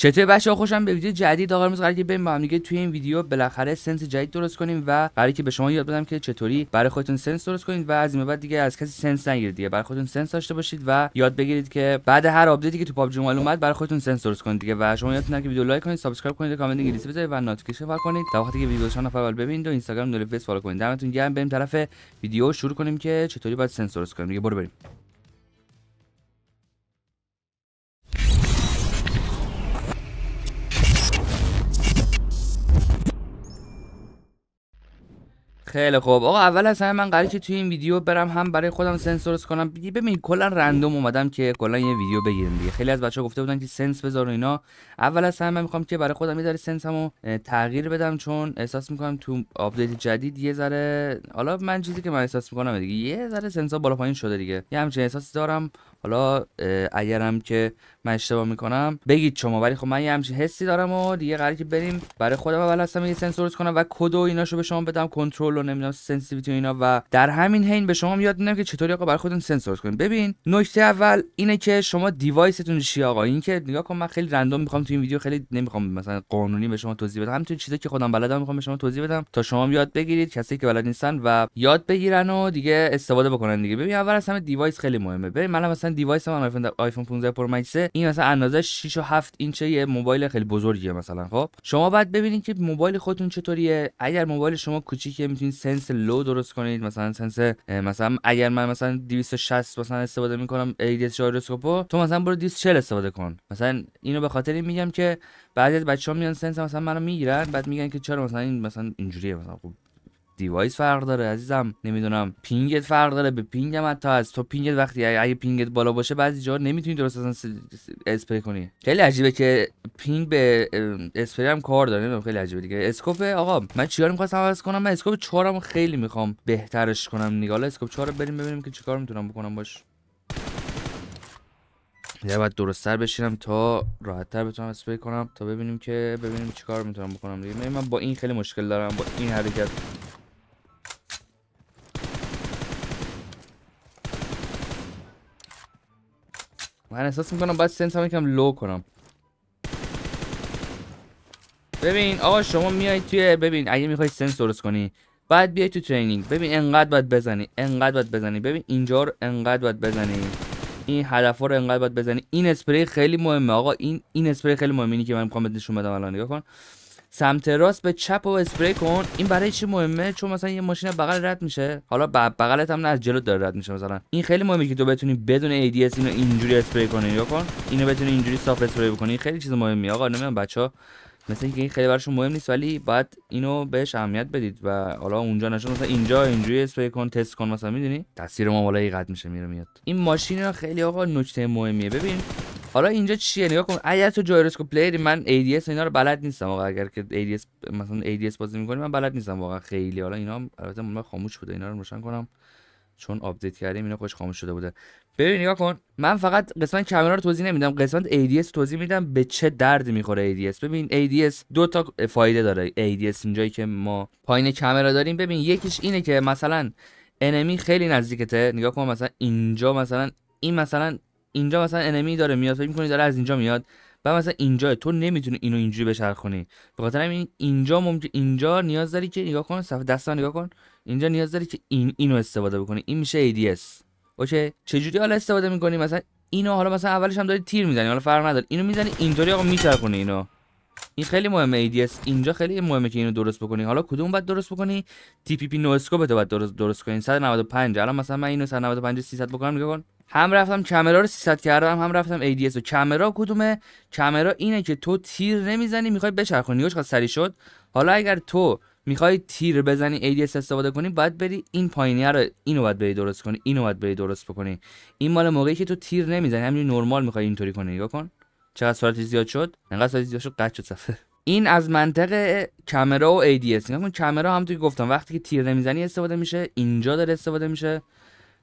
چطوری بچه‌ها خوشم به ویدیو جدید آقا امروز قراره که بریم با هم دیگه توی این ویدیو بالاخره سنس جدید درست کنیم و قراره که به شما یاد بدم که چطوری برای خودتون سنس درست کنید و از این بعد دیگه از کسی سنس نگیرید دیگه برای خودتون سنس داشته باشید و یاد بگیرید که بعد هر آپدیتی که تو پابجی موبایل اومد برای خودتون سنس درست کنید دیگه و شما یادتون نره که ویدیو لایک کنید سابسکرایب کنید کامنت انگلیسی بذارید و نوتیفیکیشن فعال کنید تا وقتی که ویدیو شما نفر ببینید و اینستاگرام نوتیفیکیشن فالو کنید دمتون گرم بریم طرف ویدیو شروع کنیم که چطوری باید سنس درست کنیم دیگه برو بریم خیلی خوب آقا اول از همه من قراره که توی این ویدیو برم هم برای خودم سنس درست کنم ببین کلا رندوم اومدم که کلا یه ویدیو بگیرم دیگه خیلی از ها گفته بودن که سنس بذار و اینا اول از همه من میخوام که برای خودم یه ذره سنسمو تغییر بدم چون احساس میکنم تو آپدیت جدید یه ذره حالا من چیزی که من احساس میکنم دیگه یه ذره ها بالا پایین شده دیگه یه همچین احساس دارم حالا اگرم که من اشتباه میکنم بگید شما ولی خب من یه همچین حسی دارم و دیگه قراره که بریم برای خودم اول هستم یه سنسورز کنم و کد و ایناشو به شما بدم کنترل و نمیدونم سنسیتیویتی اینا و در همین حین به شما یاد میدم که چطوری آقا برای خودتون سنسورز کنید ببین نکته اول اینه که شما دیوایستون چی آقا این که نگاه کن من خیلی رندوم میخوام تو این ویدیو خیلی نمیخوام مثلا قانونی به شما توضیح بدم همینطور چیزی که خودم بلدم میخوام به شما توضیح بدم تا شما یاد بگیرید کسی که بلد نیستن و یاد بگیرن و دیگه استفاده بکنن دیگه ببین اول از همه دیوایس خیلی مهمه ببین من مثلا مثلا دیوایس من آیفون آیفون 15 پرو مکس این مثلا اندازه 6 و 7 اینچه یه موبایل خیلی بزرگیه مثلا خب شما باید ببینید که موبایل خودتون چطوریه اگر موبایل شما کوچیکه میتونید سنس لو درست کنید مثلا سنس مثلا اگر من مثلا 260 مثلا استفاده میکنم ایدیس ژایروسکوپو تو مثلا برو 240 استفاده کن مثلا اینو به خاطر این میگم که بعضی از بچه‌ها میان سنس مثلا منو میگیرن بعد میگن که چرا مثلا این مثلا اینجوریه مثلا خب دیوایس فرق داره عزیزم نمیدونم پینگت فرق داره به پینگم تا از تو پینگت وقتی اگه پینگت بالا باشه بعضی جا نمیتونی درست اصلا اسپری کنی خیلی عجیبه که پینگ به اسپری هم کار داره نمیدونم خیلی عجیبه دیگه اسکوپ آقا من چیکار می‌خواستم عوض کنم من اسکوپ 4 هم خیلی میخوام بهترش کنم نگاه اسکوپ 4 رو بریم ببینیم که چیکار میتونم بکنم باش یه باید درستتر بشینم تا تر بتونم اسپری کنم تا ببینیم که ببینیم چیکار میتونم بکنم دیگه من با این خیلی مشکل دارم با این حرکت من احساس میکنم باید سنس هم یکم لو کنم ببین آقا شما میای توی ببین اگه میخوای سنس درست کنی بعد بیای تو ترینینگ ببین انقدر باید بزنی انقدر باید بزنی ببین اینجا رو انقدر باید بزنی این هدف رو انقدر باید بزنی این اسپری خیلی مهمه آقا این این اسپری خیلی مهمه اینی که من میخوام بهت نشون بدم الان نگاه کن سمت راست به چپ و اسپری کن این برای چی مهمه چون مثلا یه ماشین بغل رد میشه حالا بغلت هم نه از جلو داره رد میشه مثلا این خیلی مهمه که تو بتونی بدون ADS اینو اینجوری اسپری کنی یا کن اینو بتونی اینجوری صاف اسپری بکنی خیلی چیز مهمی آقا نمیدونم بچا مثل اینکه این خیلی براشون مهم نیست ولی باید اینو بهش اهمیت بدید و حالا اونجا نشون مثلا اینجا اینجوری اسپری کن تست کن مثلا میدونی تاثیر ما قد میشه میره میاد این ماشین خیلی آقا نکته مهمیه ببین حالا اینجا چیه نگاه کن اگر تو جایروسکوپ پلیری من ADS اینا رو بلد نیستم واقعا اگر که ADS مثلا ADS بازی می‌کنی من بلد نیستم واقعا خیلی حالا اینا البته من خاموش بوده اینا رو روشن کنم چون آپدیت کردیم اینا خوش خاموش شده بوده ببین نگاه کن من فقط قسمت کامرا رو توضیح نمیدم قسمت ADS توضیح میدم به چه درد میخوره ADS ببین ADS دو تا فایده داره ADS اینجایی که ما پایین کامرا داریم ببین یکیش اینه که مثلا انمی خیلی نزدیکته نگاه کن مثلا اینجا مثلا این مثلا اینجا مثلا انمی داره میاد فکر میکنی داره از اینجا میاد و مثلا اینجا تو نمیتونی اینو اینجوری بچرخونی به خاطر همین اینجا ممکن اینجا نیاز داری که نگاه کن صفحه دستا نگاه کن اینجا نیاز داری که این اینو استفاده بکنی این میشه ADS اوکی چجوری حالا استفاده میکنی مثلا اینو حالا مثلا اولش هم داری تیر میزنی حالا فرق نداره اینو میزنی اینطوری آقا میچرخونه اینو این خیلی مهمه ADS اینجا خیلی مهمه که اینو درست بکنی حالا کدوم باید درست بکنی TPP نو اسکوپ باید درست درست کنی 195 الان مثلا من اینو 195 300 بکنم نگاه کن هم رفتم کمرا رو 300 کردم هم رفتم ADS و کمرا کدومه کمرا اینه که تو تیر نمیزنی میخوای بچرخونی یوش سری شد حالا اگر تو میخوای تیر بزنی ADS استفاده کنی باید بری این پایینی رو اینو باید بری درست کنی اینو باید بری درست بکنی این مال موقعی که تو تیر نمیزنی همین نرمال میخوای اینطوری کنی نگاه کن چقدر سرعت زیاد شد انقدر سرعت زیاد شد قد شد صفحه این از منطق کمرا و ADS نگاه کن کمرا هم که گفتم وقتی که تیر نمیزنی استفاده میشه اینجا داره استفاده میشه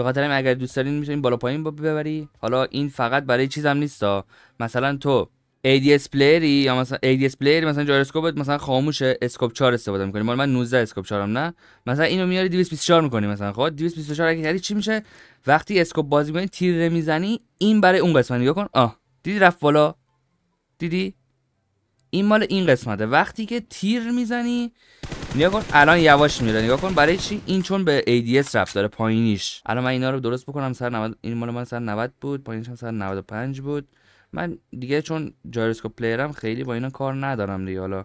به خاطر همین اگر دوست دارین میتونین بالا پایین ببری حالا این فقط برای چیزم نیست مثلا تو ADS پلیری یا مثلا ADS پلیر مثلا جایروسکوپت مثلا خاموشه اسکوپ 4 استفاده می‌کنی مال من 19 اسکوپ 4 هم نه مثلا اینو میاری 224 می‌کنی مثلا خب 224 اگه کردی چی میشه وقتی اسکوپ بازی می‌کنی تیر میزنی این برای اون قسمت نگاه کن آه دیدی رفت بالا دیدی این مال این قسمته وقتی که تیر میزنی نگاه کن الان یواش میره نگاه کن برای چی این چون به ADS رفت داره پایینیش الان من اینا رو درست بکنم سر 90 این مال من سر 90 بود پایینش هم سر 95 بود من دیگه چون جایروسکوپ پلیرم خیلی با اینا کار ندارم دیگه حالا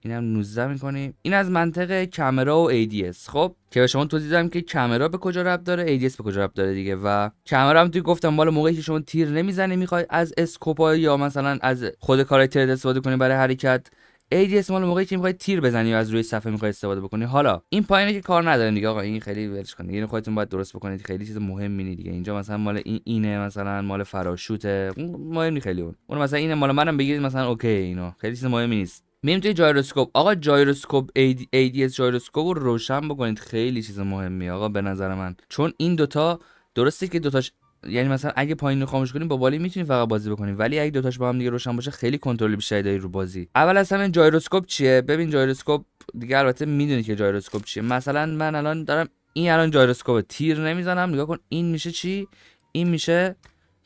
اینم 19 میکنیم این از منطق کامرا و ADS خب که به شما توضیح دادم که کامرا به کجا ربط داره ADS به کجا ربط داره دیگه و کامرا هم توی گفتم بالا موقعی که شما تیر نمیزنی میخوای از اسکوپا یا مثلا از خود کاراکتر استفاده کنی برای حرکت ADS مال موقعی که میخوای تیر بزنی و از روی صفحه میخوای استفاده بکنی حالا این پایینه که کار نداره دیگه آقا این خیلی ولش کنید یعنی خودتون باید درست بکنید خیلی چیز مهم مینی دیگه اینجا مثلا مال این اینه مثلا مال فراشوته مهم نی خیلی اون اون مثلا اینه مال منم بگیرید مثلا اوکی اینو خیلی چیز مهمی نیست میریم توی جایروسکوپ آقا جایروسکوپ ADS جایروسکوپ رو روشن بکنید خیلی چیز مهمی آقا به نظر من چون این دوتا درسته که دوتاش یعنی مثلا اگه پایین رو خاموش کنیم با بالی میتونیم فقط بازی بکنیم ولی اگه دوتاش با هم دیگه روشن باشه خیلی کنترل بیشتری داری رو بازی اول از همه جایروسکوپ چیه ببین جایروسکوپ دیگه البته میدونی که جایروسکوپ چیه مثلا من الان دارم این الان جایروسکوپ تیر نمیزنم نگاه کن این میشه چی این میشه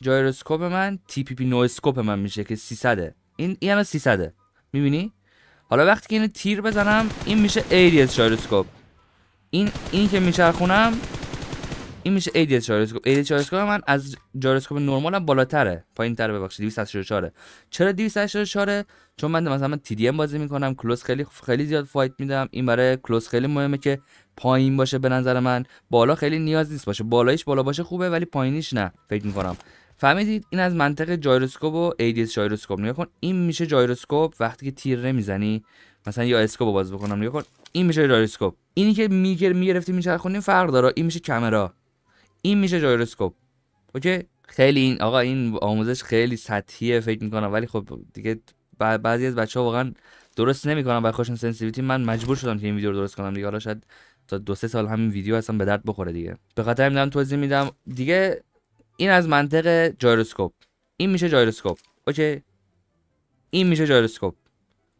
جایروسکوپ من تی پی پی اسکوپ من میشه که 300 این این الان 300 میبینی حالا وقتی که اینو تیر بزنم این میشه ایریس جایروسکوپ این این که میچرخونم این میشه ایدی جاروسکوپ ایدی من از جاروسکوپ هم بالاتره پایین تر ببخشید 284 چرا 284 چون من مثلا تی دی ام بازی میکنم کلوز خیلی خیلی زیاد فایت میدم این برای کلوز خیلی مهمه که پایین باشه به نظر من بالا خیلی نیاز نیست باشه بالایش بالا باشه خوبه ولی پایینیش نه فکر میکنم فهمیدید این از منطق جایروسکوپ و اس جایروسکوپ نگاه کن این میشه جایروسکوپ وقتی که تیر نمیزنی مثلا یا اسکوپ باز بکنم نگاه کن این میشه جایروسکوپ اینی که میگر میگرفتی میچرخونیم فرق داره این میشه کامرا این میشه جایروسکوپ اوکی خیلی این آقا این آموزش خیلی سطحیه فکر میکنم ولی خب دیگه بعضی از بچه ها واقعا درست نمیکنم برای خوشن سنسیتیویتی من مجبور شدم که این ویدیو رو درست کنم دیگه حالا شاید تا دو سه سال همین ویدیو اصلا به درد بخوره دیگه به خاطر میدم توضیح میدم دیگه این از منطق جایروسکوپ این میشه جایروسکوپ اوکی این میشه جایروسکوپ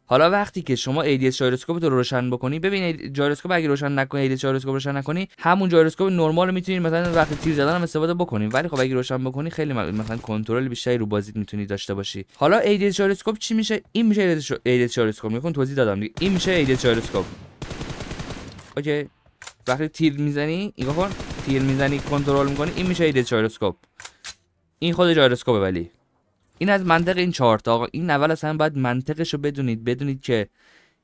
حالا وقتی که شما ADS جایروسکوپ رو روشن بکنی ببین جایروسکوپ اگه روشن نکنی ADS جایروسکوپ روشن نکنی همون جایروسکوپ نرمال میتونید مثلا وقتی تیر زدن هم استفاده بکنی ولی خب اگه روشن بکنی خیلی مثلا کنترل بیشتری رو بازیت میتونی داشته باشی حالا ADS جایروسکوپ چی میشه این میشه ADS جایروسکوپ میگم توضیح دادم دیگه این میشه ADS جایروسکوپ اوکی وقتی تیر میزنی اینو کن تیر میزنی کنترل میکنی این میشه ADS جایروسکوپ این خود جایروسکوپه ولی این از منطق این چهارتا آقا این اول اصلا باید منطقش رو بدونید بدونید که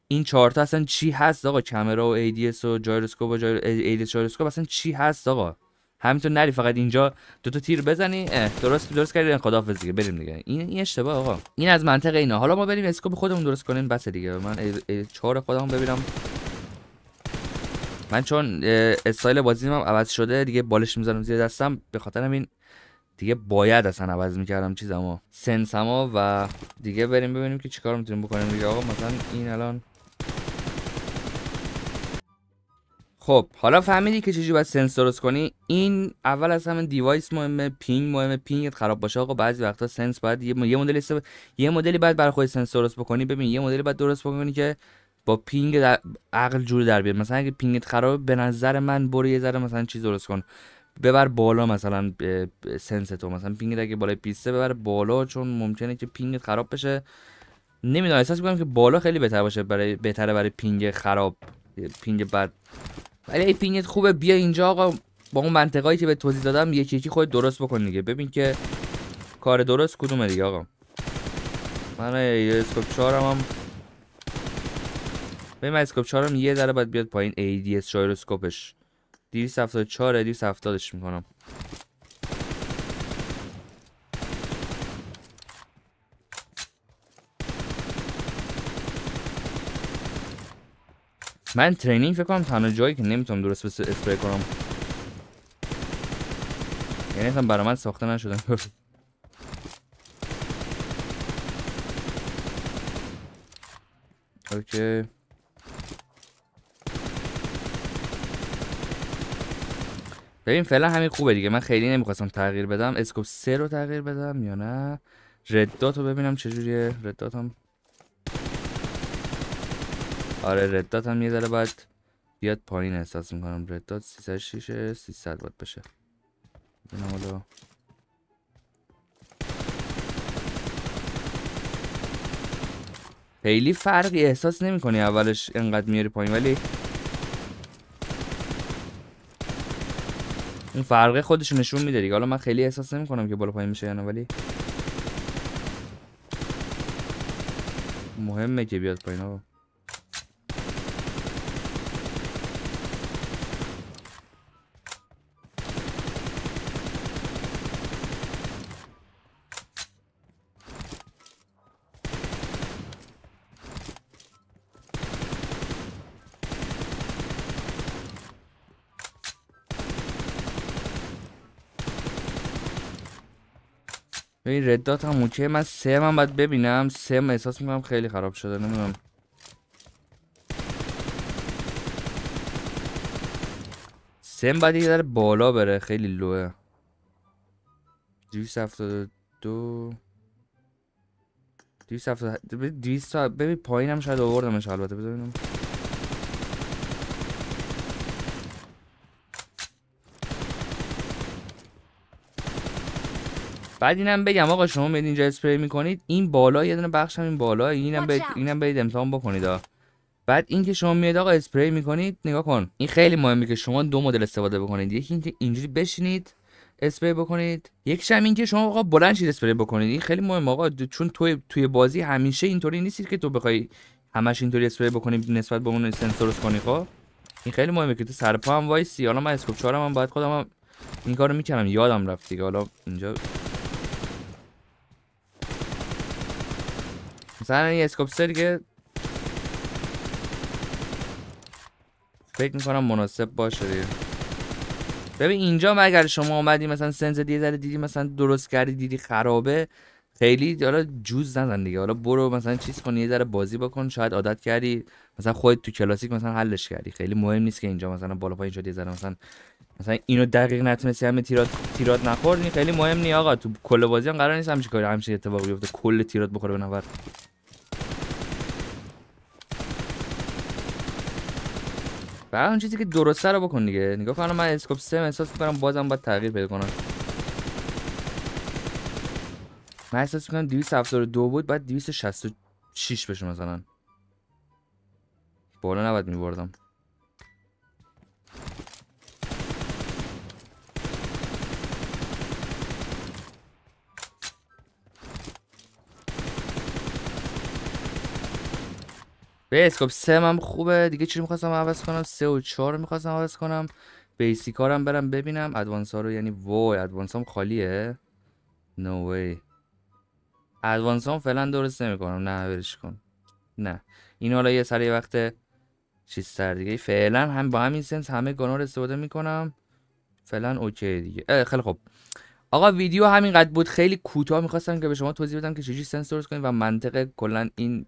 این چهارتا اصلا چی هست آقا کامرا و ایدیس و جایروسکوپ و جایروسکوپ اصلا چی هست آقا همینطور نری فقط اینجا دو تا تیر بزنی درست درست کردی خدافظی دیگه بریم دیگه این این اشتباه آقا این از منطق اینا حالا ما بریم اسکوپ خودمون درست کنیم بس دیگه من چهار خودمون ببینم من چون استایل بازیم هم عوض شده دیگه بالش میذارم زیر دستم به خاطر این دیگه باید اصلا عوض میکردم سنس سنسما و دیگه بریم ببینیم که چیکار میتونیم بکنیم دیگه آقا مثلا این الان خب حالا فهمیدی که چجوری باید سنس درست کنی این اول از همه دیوایس مهمه پینگ مهمه پینگت خراب باشه آقا بعضی وقتا سنس باید یه مدل سب... یه مدلی باید برای خود سنس درست بکنی ببین یه مدلی باید درست بکنی که با پینگ در... عقل جور در بیاد مثلا اگه پینگت خراب به نظر من برو یه ذره مثلا چیز درست کن ببر بالا مثلا سنس تو مثلا پینگت اگه بالای پیسته ببر بالا چون ممکنه که پینگت خراب بشه نمیدونم احساس میکنم که بالا خیلی بهتر باشه برای بهتره برای پینگ خراب پینگ بد ولی ای پینگت خوبه بیا اینجا آقا با اون منطقایی که به توضیح دادم یکی یکی خود درست بکن دیگه ببین که کار درست کدومه دیگه آقا من اسکوپ چارم هم, ببین من اسکوپ 4 یه ذره باید بیاد پایین ADS شایروسکوپش 274 270 میکنم من ترینینگ فکر کنم تنها جایی که نمیتونم درست بس اسپری کنم یعنی اصلا برای من ساخته نشده اوکی ببین فعلا همین خوبه دیگه من خیلی نمیخواستم تغییر بدم اسکوپ 3 رو تغییر بدم یا نه ردات رو ببینم چجوریه ردات هم آره ردات هم یه ذره باید بیاد پایین احساس میکنم ردات 306 300 باید بشه ببینم حالا خیلی فرقی احساس نمیکنی اولش انقدر میاری پایین ولی این فرقه خودش نشون میده دیگه حالا من خیلی احساس نمی کنم که بالا پایین میشه یعنی ولی مهمه که بیاد پایین آقا ببین ردات هم اوکی من سه من باید ببینم سه احساس میکنم خیلی خراب شده نمیدونم سم باید یه در بالا بره خیلی لوه دویست هفتاد دو دویست هفتاد ببین پایینم شاید آوردمش البته ببینم بعد اینم بگم آقا شما میاد اینجا اسپری میکنید این بالا یه دونه بخش این بالا اینم برید اینم برید امتحان بکنید ها بعد اینکه شما میاد آقا اسپری میکنید نگاه کن این خیلی مهمه که شما دو مدل استفاده بکنید یکی اینکه اینجوری بشینید اسپری بکنید یکیش اینکه شما آقا بلند شید اسپری بکنید این خیلی مهمه آقا چون توی توی بازی همیشه اینطوری نیست که تو بخوای همش اینطوری اسپری بکنید نسبت به اون سنسورس کنی خب این خیلی مهمه که تو سرپا هم وایسی حالا من اسکوپ 4 هم, باید خودم هم این کارو میکنم یادم رفت دیگه حالا اینجا مثلا یه اسکوپستر که فکر میکنم مناسب باشه دیگه ببین اینجا اگر شما اومدی مثلا سنس دیگه زده دیدی مثلا درست کردی دیدی خرابه خیلی حالا جوز نزن دیگه حالا برو مثلا چیز کن یه ذره بازی بکن شاید عادت کردی مثلا خودت تو کلاسیک مثلا حلش کردی خیلی مهم نیست که اینجا مثلا بالا پایین شدی یه ذره مثلا مثلا اینو دقیق نتونستی همه تیرات تیرات نخوردی خیلی مهم نی آقا تو کل بازی هم قرار نیست همچین کاری همچین اتفاقی بیفته کل تیرات بخوره به فقط اون چیزی که درسته رو بکن دیگه نگاه کنم من اسکوپ سم احساس میکنم بازم باید تغییر پیدا کنم من احساس میکنم 272 بود بعد 266 بشه مثلا بالا نباید میبردم بیس خب سه هم خوبه دیگه چی میخواستم عوض کنم سه و چهار میخواستم عوض کنم بیسی کارم برم ببینم ادوانس ها رو یعنی وای ادوانس هم خالیه نو no وی ادوانس هم فعلا درست نمیکنم نه برش کن نه این حالا یه سری وقت چیز سر دیگه فعلا هم با همین سنس همه گانا رو استفاده میکنم فعلا اوکی دیگه خیلی خوب آقا ویدیو همینقدر بود خیلی کوتاه میخواستم که به شما توضیح بدم که چجوری سنس درست کنید و منطق کلا این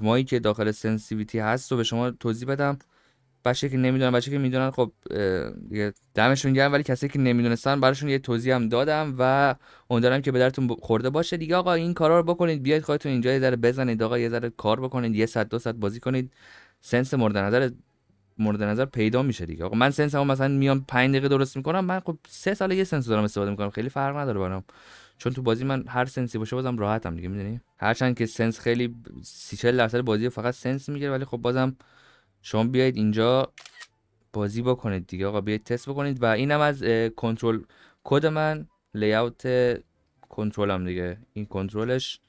هایی که داخل سنسیویتی هست رو به شما توضیح بدم بچه که نمیدونن بچه که میدونن خب دمشون گرم ولی کسی که نمیدونستن براشون یه توضیح هم دادم و دارم که به درتون خورده باشه دیگه آقا این کارا رو بکنید بیاید خودتون اینجا یه ذره بزنید آقا یه ذره کار بکنید یه صد دو صد بازی کنید سنس مورد نظر مورد نظر پیدا میشه دیگه آقا من هم مثلا میام 5 دقیقه درست میکنم من خب سه سال یه سنس دارم استفاده میکنم خیلی فرق نداره برام چون تو بازی من هر سنسی باشه بازم راحتم دیگه میدونی هرچند که سنس خیلی 30 40 درصد بازی فقط سنس میگیره ولی خب بازم شما بیایید اینجا بازی بکنید دیگه آقا بیایید تست بکنید و اینم از کنترل کد من اوت کنترلم دیگه این کنترلش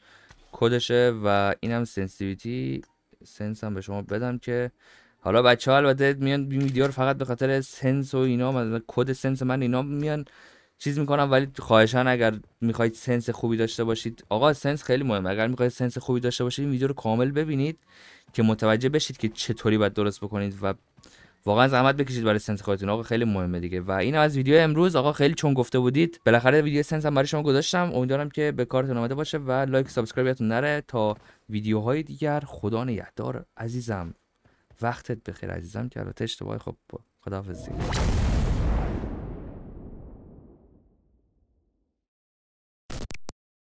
کدشه و اینم سنسیویتی سنس هم به شما بدم که حالا بچه ها البته میان این ویدیو رو فقط به خاطر سنس و اینا کد سنس من اینا میان چیز میکنم ولی خواهشان اگر میخواید سنس خوبی داشته باشید آقا سنس خیلی مهمه اگر میخواید سنس خوبی داشته باشید این ویدیو رو کامل ببینید که متوجه بشید که چطوری باید درست بکنید و واقعا زحمت بکشید برای سنس خودتون آقا خیلی مهمه دیگه و این از ویدیو امروز آقا خیلی چون گفته بودید بالاخره ویدیو سنس هم برای شما گذاشتم امیدوارم که به کارتون اومده باشه و لایک سابسکرایب یادتون نره تا ویدیوهای دیگر خدا نگهدار عزیزم وقتت بخیر عزیزم که البته اشتباهی خب خداحافظی